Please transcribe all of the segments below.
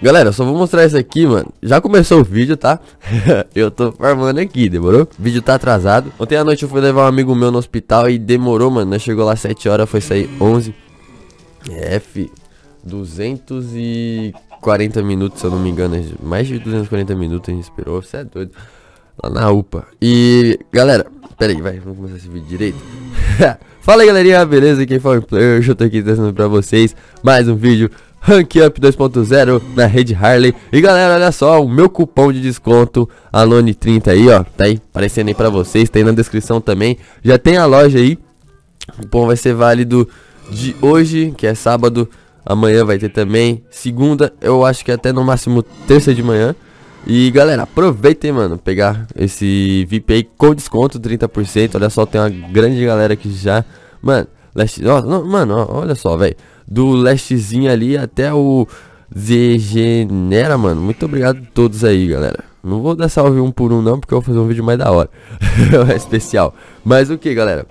Galera, só vou mostrar isso aqui, mano Já começou o vídeo, tá? eu tô farmando aqui, demorou? O vídeo tá atrasado Ontem à noite eu fui levar um amigo meu no hospital e demorou, mano chegou lá 7 horas, foi sair 11 É, fi 240 minutos, se eu não me engano Mais de 240 minutos a gente esperou Você é doido Lá na UPA E, galera, pera aí, vai Vamos começar esse vídeo direito Fala aí, galerinha, beleza? Quem é foi o player? eu tô aqui trazendo pra vocês mais um vídeo Rank Up 2.0 na rede Harley. E galera, olha só, o meu cupom de desconto Alone30 aí, ó, tá aí aparecendo aí pra vocês, tá aí na descrição também. Já tem a loja aí, o cupom vai ser válido de hoje, que é sábado, amanhã vai ter também, segunda, eu acho que é até no máximo terça de manhã. E galera, aproveitem, mano, pegar esse VIP aí com desconto 30%. Olha só, tem uma grande galera que já. Mano, Last... Oh, não, mano, olha só, velho do lestezinho ali até o Degenera, mano. Muito obrigado a todos aí, galera. Não vou dar salve um por um não, porque eu vou fazer um vídeo mais da hora. é especial. Mas o que, galera?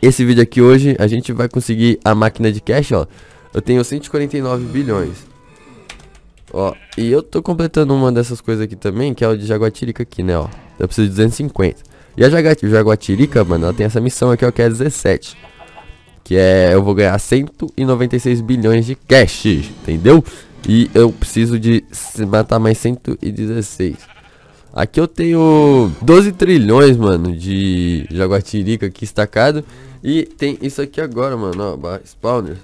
Esse vídeo aqui hoje, a gente vai conseguir a máquina de cash, ó. Eu tenho 149 bilhões. Ó, e eu tô completando uma dessas coisas aqui também, que é o de jaguatirica aqui, né, ó. Eu preciso de 250. E a jaguatirica, mano, ela tem essa missão aqui, ó, que é 17. Que é, eu vou ganhar 196 bilhões de cash, entendeu? E eu preciso de matar mais 116. Aqui eu tenho 12 trilhões, mano, de jaguatirica aqui estacado. E tem isso aqui agora, mano, ó, spawner.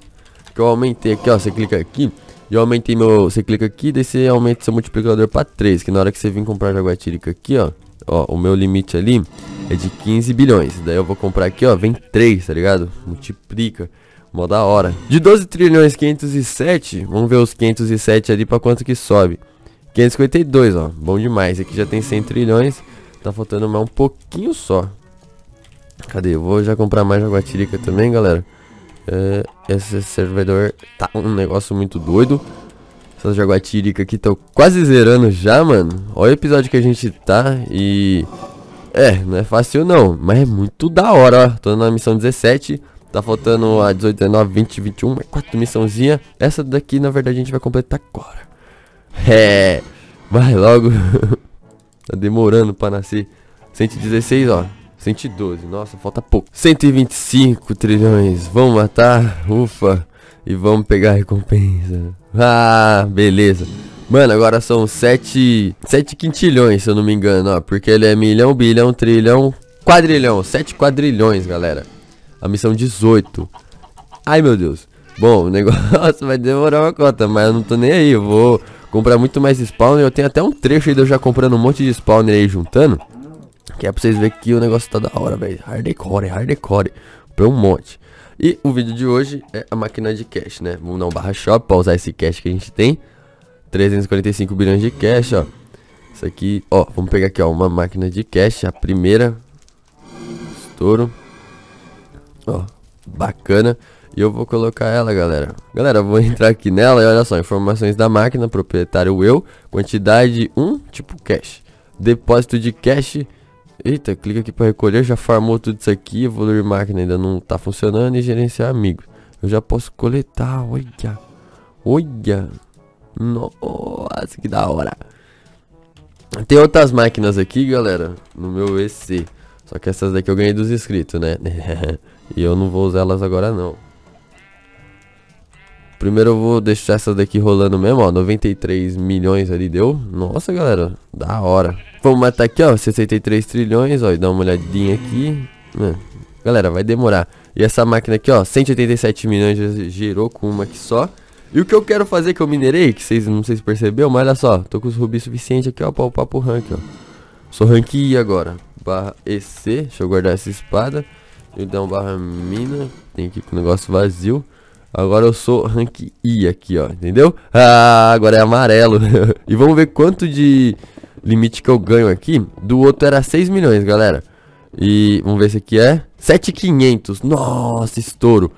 Que eu aumentei aqui, ó, você clica aqui. E eu aumentei meu, você clica aqui, daí você aumenta seu multiplicador pra 3. Que na hora que você vir comprar jaguatirica aqui, ó, ó, o meu limite ali é de 15 bilhões. Daí eu vou comprar aqui, ó, vem 3, tá ligado? Multiplica. Mó da hora. De 12 trilhões 507, vamos ver os 507 ali pra quanto que sobe. 552, ó, bom demais. Aqui já tem 100 trilhões, tá faltando mais um pouquinho só. Cadê? Eu vou já comprar mais jaguatirica também, galera. É, esse servidor tá um negócio muito doido. Essas jaguatirica aqui estão quase zerando já, mano. Olha o episódio que a gente tá e... É, não é fácil não, mas é muito da hora, ó. Tô na missão 17, tá faltando a 18, 19, 20, 21, mais 4 missãozinha. Essa daqui, na verdade, a gente vai completar agora. É, vai logo. tá demorando pra nascer. 116, ó. 112, nossa, falta pouco. 125 trilhões, vamos matar, ufa. E vamos pegar a recompensa. Ah, beleza. Mano, agora são 7. 7 quintilhões, se eu não me engano, ó. Porque ele é milhão, bilhão, trilhão, quadrilhão. 7 quadrilhões, galera. A missão 18. Ai, meu Deus. Bom, o negócio vai demorar uma cota, mas eu não tô nem aí. Eu vou comprar muito mais spawner. Eu tenho até um trecho aí de eu já comprando um monte de spawner aí juntando. Que é pra vocês verem que o negócio tá da hora, velho. Hardcore, hardcore. Pra um monte. E o vídeo de hoje é a máquina de cash, né? Vamos dar um barra shop pra usar esse cash que a gente tem. 345 bilhões de cash, ó. Isso aqui, ó, vamos pegar aqui, ó, uma máquina de cash, a primeira. Estouro. Ó, bacana. E eu vou colocar ela, galera. Galera, vou entrar aqui nela e olha só, informações da máquina, proprietário eu, quantidade 1, um, tipo cash. Depósito de cash. Eita, clica aqui para recolher, já farmou tudo isso aqui, evoluir máquina ainda não tá funcionando e gerenciar amigos. Eu já posso coletar, olha. Olha. Nossa, que da hora. Tem outras máquinas aqui, galera, no meu EC. Só que essas daqui eu ganhei dos inscritos, né? e eu não vou usar elas agora, não. Primeiro eu vou deixar essas daqui rolando mesmo, ó. 93 milhões ali deu. Nossa, galera. Da hora. Vamos matar aqui, ó. 63 trilhões, ó. E dar uma olhadinha aqui. É, galera, vai demorar. E essa máquina aqui, ó. 187 milhões já gerou com uma aqui só. E o que eu quero fazer que eu minerei, que vocês não sei se percebeu, mas olha só, tô com os rubis suficiente aqui, ó, pra upar pro rank, ó. Sou rank I agora. Barra EC, deixa eu guardar essa espada. Então barra mina, tem aqui com um o negócio vazio. Agora eu sou rank I aqui, ó, entendeu? Ah, agora é amarelo. e vamos ver quanto de limite que eu ganho aqui. Do outro era 6 milhões, galera. E vamos ver se aqui é 7.500. Nossa, estouro.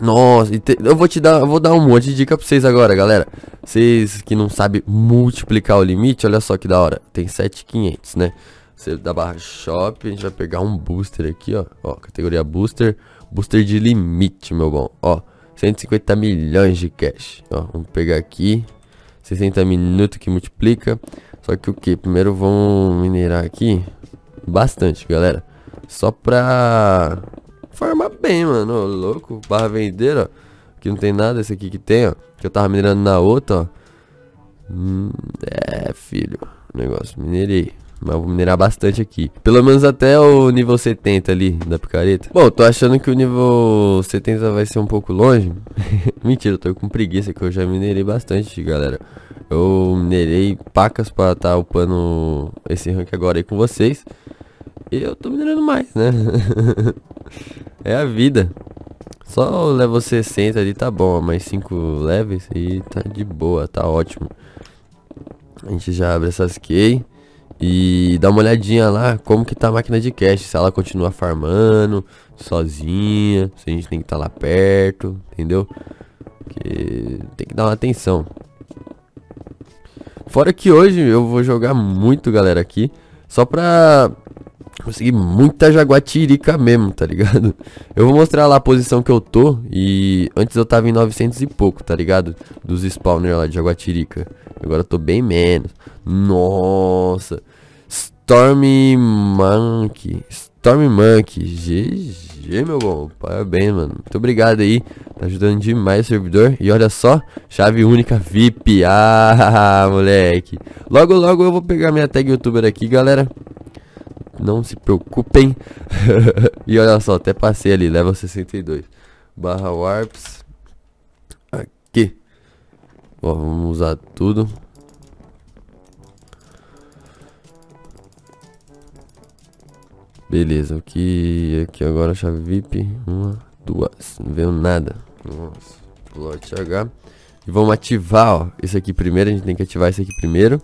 Nossa, eu vou te dar, eu vou dar um monte de dica pra vocês agora, galera. Vocês que não sabem multiplicar o limite, olha só que da hora. Tem 7,500, né? Você da barra shop, a gente vai pegar um booster aqui, ó. Ó, categoria booster, booster de limite, meu bom. Ó, 150 milhões de cash. Ó, vamos pegar aqui. 60 minutos que multiplica. Só que o que? Primeiro vamos minerar aqui bastante, galera. Só pra farmar bem, mano. Ô, louco. Barra vendeira, ó. Aqui não tem nada, esse aqui que tem, ó. Que eu tava minerando na outra, ó. Hum, é, filho. Negócio, minerei. Mas vou minerar bastante aqui. Pelo menos até o nível 70 ali da picareta. Bom, tô achando que o nível 70 vai ser um pouco longe. Mentira, tô com preguiça que eu já minerei bastante, galera. Eu minerei pacas pra estar tá upando esse rank agora aí com vocês eu tô minerando mais, né? é a vida. Só o level 60 ali tá bom, mais 5 levels e tá de boa, tá ótimo. A gente já abre essas key e dá uma olhadinha lá como que tá a máquina de cash, se ela continua farmando, sozinha, se a gente tem que estar tá lá perto, entendeu? tem que dar uma atenção. Fora que hoje eu vou jogar muito, galera, aqui. Só pra conseguir muita jaguatirica mesmo, tá ligado? Eu vou mostrar lá a posição que eu tô e antes eu tava em 900 e pouco, tá ligado? Dos spawners lá de jaguatirica. Agora eu tô bem menos. Nossa. Storm Monkey. Storm Monkey, GG, meu bom. Parabéns, mano. Muito obrigado aí. Tá ajudando demais o servidor. E olha só, chave única VIP. Ah, moleque. Logo, logo eu vou pegar minha tag youtuber aqui, galera. Não se preocupem. e olha só, até passei ali, level 62. Barra Warps. Aqui. Ó, vamos usar tudo. Beleza, o que aqui agora? Chave VIP. Uma, duas. Não veio nada. Nossa. Plot H. E vamos ativar, ó. Esse aqui primeiro. A gente tem que ativar esse aqui primeiro.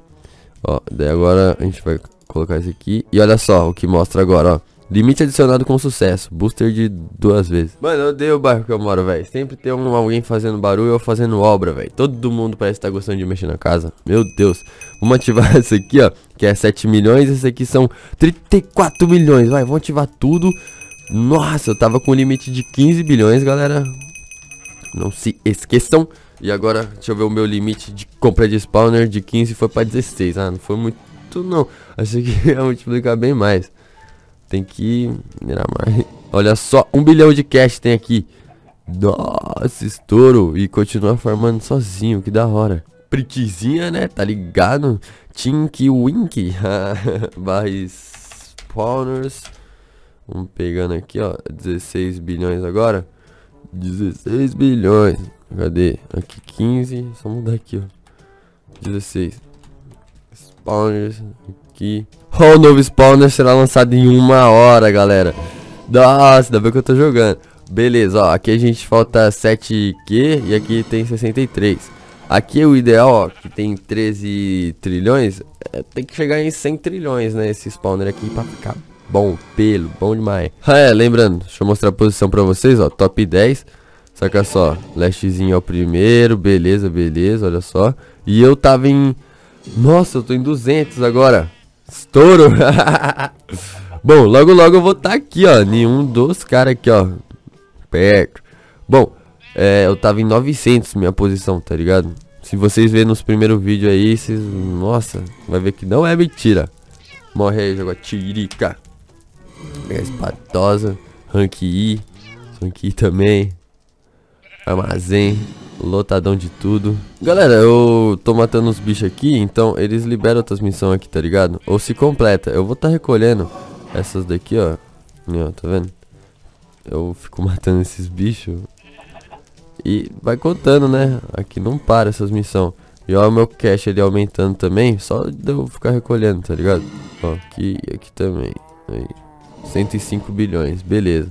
Ó, daí agora a gente vai colocar esse aqui. E olha só o que mostra agora, ó. Limite adicionado com sucesso. Booster de duas vezes. Mano, eu odeio o bairro que eu moro, velho. Sempre tem um, alguém fazendo barulho ou fazendo obra, velho. Todo mundo parece estar tá gostando de mexer na casa. Meu Deus. Vamos ativar esse aqui, ó. Que é 7 milhões. Esse aqui são 34 milhões. Vai, vamos ativar tudo. Nossa, eu tava com limite de 15 bilhões, galera. Não se esqueçam. E agora, deixa eu ver o meu limite de compra de spawner de 15 foi pra 16. Ah, não foi muito não. Achei que ia multiplicar bem mais. Tem que mirar mais. Olha só, um bilhão de cash tem aqui. Nossa, estouro. E continua farmando sozinho, que da hora. Pritizinha, né? Tá ligado? Tink Wink. Barra Spawners. Vamos pegando aqui, ó. 16 bilhões agora. 16 bilhões. Cadê? Aqui 15. Só mudar aqui, ó. 16. Spawners. Aqui. O novo spawner será lançado em uma hora, galera. Nossa, ainda bem que eu tô jogando. Beleza, ó, aqui a gente falta 7Q e aqui tem 63. Aqui o ideal, ó, que tem 13 trilhões, é, tem que chegar em 100 trilhões, né, esse spawner aqui pra ficar bom, pelo, bom demais. Ah, é, lembrando, deixa eu mostrar a posição pra vocês, ó, top 10. Saca só, lastzinho é o primeiro, beleza, beleza, olha só. E eu tava em... Nossa, eu tô em 200 agora. Estouro! Bom, logo logo eu vou estar tá aqui, ó. Nenhum dos caras aqui, ó. Perto. Bom, é, eu tava em 900 minha posição, tá ligado? Se vocês verem nos primeiros vídeos aí, vocês... Nossa, vai ver que não é mentira. Morre aí, joga tirica. Pega espatosa. Rank I. Rank I também. Armazém. Lotadão de tudo. Galera, eu tô matando os bichos aqui, então eles liberam outras missões aqui, tá ligado? Ou se completa. Eu vou tá recolhendo essas daqui, ó. E, ó tá vendo? Eu fico matando esses bichos. E vai contando, né? Aqui não para essas missões. E olha o meu cash ele aumentando também. Só de eu ficar recolhendo, tá ligado? Ó, aqui e aqui também. Aí. 105 bilhões, beleza.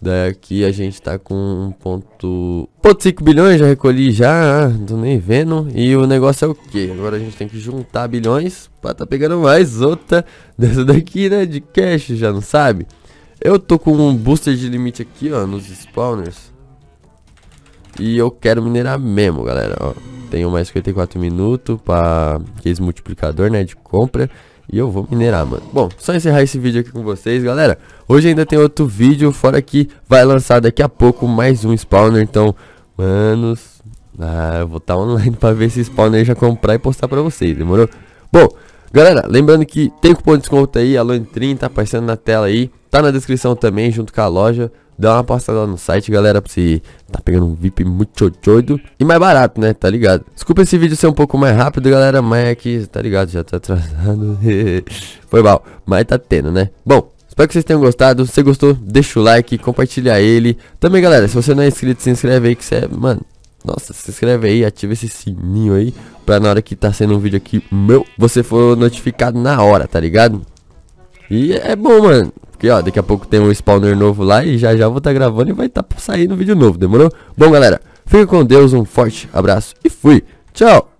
Daqui a gente tá com 1.5 bilhões, já recolhi já, ah, tô nem vendo. E o negócio é o que? Agora a gente tem que juntar bilhões pra tá pegando mais outra dessa daqui, né? De cash, já não sabe? Eu tô com um booster de limite aqui, ó, nos spawners. E eu quero minerar mesmo, galera, ó. Tenho mais 54 minutos pra aquele multiplicador, né, de compra. E eu vou minerar, mano. Bom, só encerrar esse vídeo aqui com vocês, galera. Hoje ainda tem outro vídeo, fora que vai lançar daqui a pouco mais um spawner. Então, manos, ah, eu vou estar tá online pra ver esse spawner já comprar e postar pra vocês, demorou? Bom, galera, lembrando que tem cupom de desconto aí, Alone30, aparecendo na tela aí. Tá na descrição também, junto com a loja. Dá uma passada lá no site, galera, pra você tá pegando um VIP muito doido e mais barato, né? Tá ligado? Desculpa esse vídeo ser um pouco mais rápido, galera, mas é que, tá ligado, já tá atrasado. Foi mal, mas tá tendo, né? Bom, Espero que vocês tenham gostado. Se você gostou, deixa o like, compartilha ele. Também, galera, se você não é inscrito, se inscreve aí que você é, mano. Nossa, se inscreve aí, ativa esse sininho aí pra na hora que tá sendo um vídeo aqui meu, você for notificado na hora, tá ligado? E é bom, mano. Porque, ó, daqui a pouco tem um spawner novo lá e já já vou estar tá gravando e vai estar tá saindo vídeo novo, demorou? Bom, galera, fica com Deus, um forte abraço e fui. Tchau!